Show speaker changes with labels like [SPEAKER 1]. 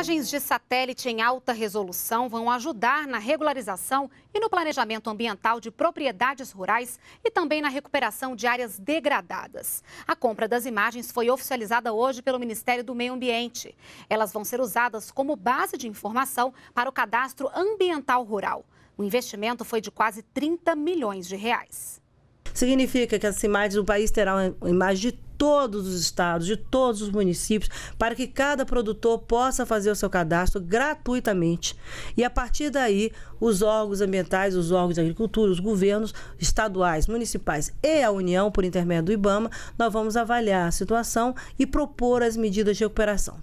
[SPEAKER 1] Imagens de satélite em alta resolução vão ajudar na regularização e no planejamento ambiental de propriedades rurais e também na recuperação de áreas degradadas. A compra das imagens foi oficializada hoje pelo Ministério do Meio Ambiente. Elas vão ser usadas como base de informação para o cadastro ambiental rural. O investimento foi de quase 30 milhões de reais.
[SPEAKER 2] Significa que as imagens, do país terão imagens de todos os estados, de todos os municípios, para que cada produtor possa fazer o seu cadastro gratuitamente. E a partir daí, os órgãos ambientais, os órgãos de agricultura, os governos estaduais, municipais e a União, por intermédio do IBAMA, nós vamos avaliar a situação e propor as medidas de recuperação.